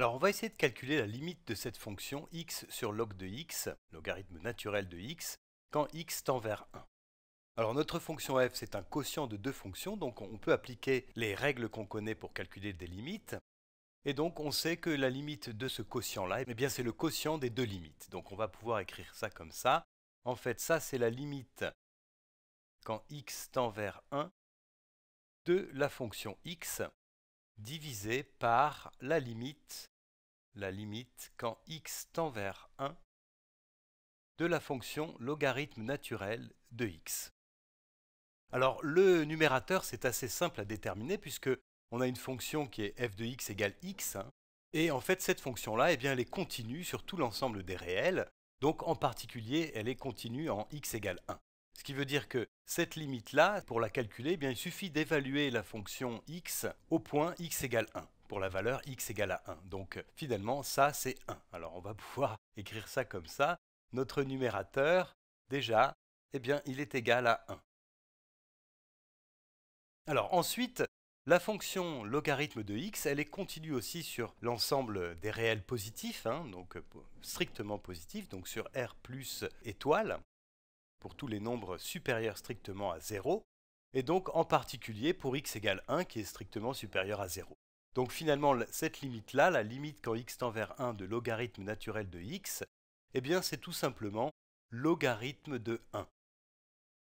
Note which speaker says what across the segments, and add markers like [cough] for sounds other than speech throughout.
Speaker 1: Alors on va essayer de calculer la limite de cette fonction x sur log de x, logarithme naturel de x, quand x tend vers 1. Alors notre fonction f c'est un quotient de deux fonctions, donc on peut appliquer les règles qu'on connaît pour calculer des limites. Et donc on sait que la limite de ce quotient-là, eh bien c'est le quotient des deux limites. Donc on va pouvoir écrire ça comme ça. En fait ça c'est la limite quand x tend vers 1 de la fonction x divisé par la limite, la limite quand x tend vers 1, de la fonction logarithme naturel de x. Alors le numérateur, c'est assez simple à déterminer puisque on a une fonction qui est f de x égale x, hein, et en fait cette fonction-là, eh elle est continue sur tout l'ensemble des réels, donc en particulier elle est continue en x égale 1. Ce qui veut dire que cette limite-là, pour la calculer, eh bien, il suffit d'évaluer la fonction x au point x égale 1 pour la valeur x égale à 1. Donc finalement, ça c'est 1. Alors on va [laughs] pouvoir écrire ça comme ça. Notre numérateur, déjà, eh bien, il est égal à 1. Alors ensuite, la fonction logarithme de x, elle est continue aussi sur l'ensemble des réels positifs, hein, donc euh, strictement positifs, donc sur r plus étoile pour tous les nombres supérieurs strictement à 0, et donc en particulier pour x égale 1 qui est strictement supérieur à 0. Donc finalement, cette limite-là, la limite quand x tend vers 1 de logarithme naturel de x, eh bien c'est tout simplement logarithme de 1.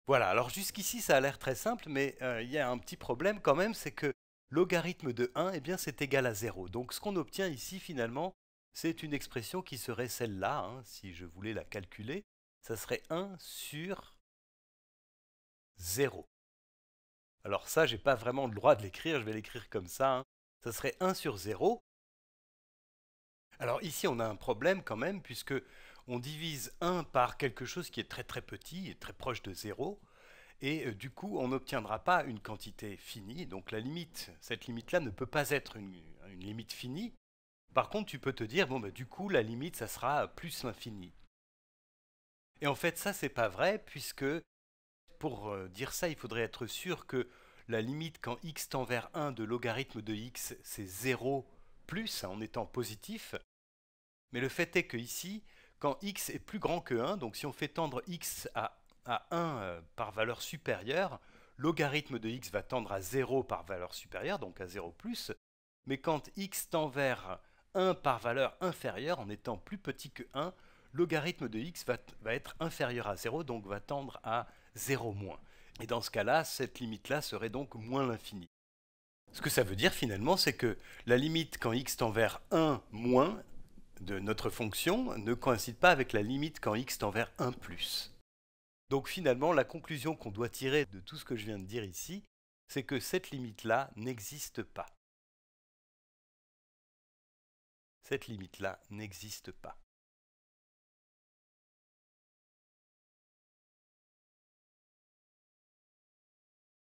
Speaker 1: Voilà, alors jusqu'ici ça a l'air très simple, mais euh, il y a un petit problème quand même, c'est que logarithme de 1, eh bien c'est égal à 0. Donc ce qu'on obtient ici finalement, c'est une expression qui serait celle-là, hein, si je voulais la calculer, ça serait 1 sur 0. Alors ça, j'ai pas vraiment le droit de l'écrire, je vais l'écrire comme ça. Hein. Ça serait 1 sur 0. Alors ici, on a un problème quand même, puisque on divise 1 par quelque chose qui est très très petit et très proche de 0. Et euh, du coup, on n'obtiendra pas une quantité finie. Donc la limite, cette limite-là ne peut pas être une, limite finie. Par contre, tu peux te dire, bon, bah, du coup, la limite, ça sera plus l'infini. Et en fait, ça, c'est pas vrai, puisque pour euh, dire ça, il faudrait être sûr que la limite quand x tend vers 1 de logarithme de x, c'est 0 plus hein, en étant positif. Mais le fait est que ici, quand x est plus grand que 1, donc si on fait tendre x à, 1 euh, par valeur supérieure, logarithme de x va tendre à 0 par valeur supérieure, donc à 0 plus. Mais quand x tend vers 1 par valeur inférieure, en étant plus petit que 1, logarithme de x va, être inférieur à 0, donc va tendre à 0 moins. Et dans ce cas-là, cette limite-là serait donc moins l'infini. Ce que ça veut dire finalement, c'est que la limite quand x tend vers 1 moins de notre fonction ne coïncide pas avec la limite quand x tend vers 1 plus. Donc finalement, la conclusion qu'on doit tirer de tout ce que je viens de dire ici, c'est que cette limite-là n'existe pas. Cette limite-là n'existe pas.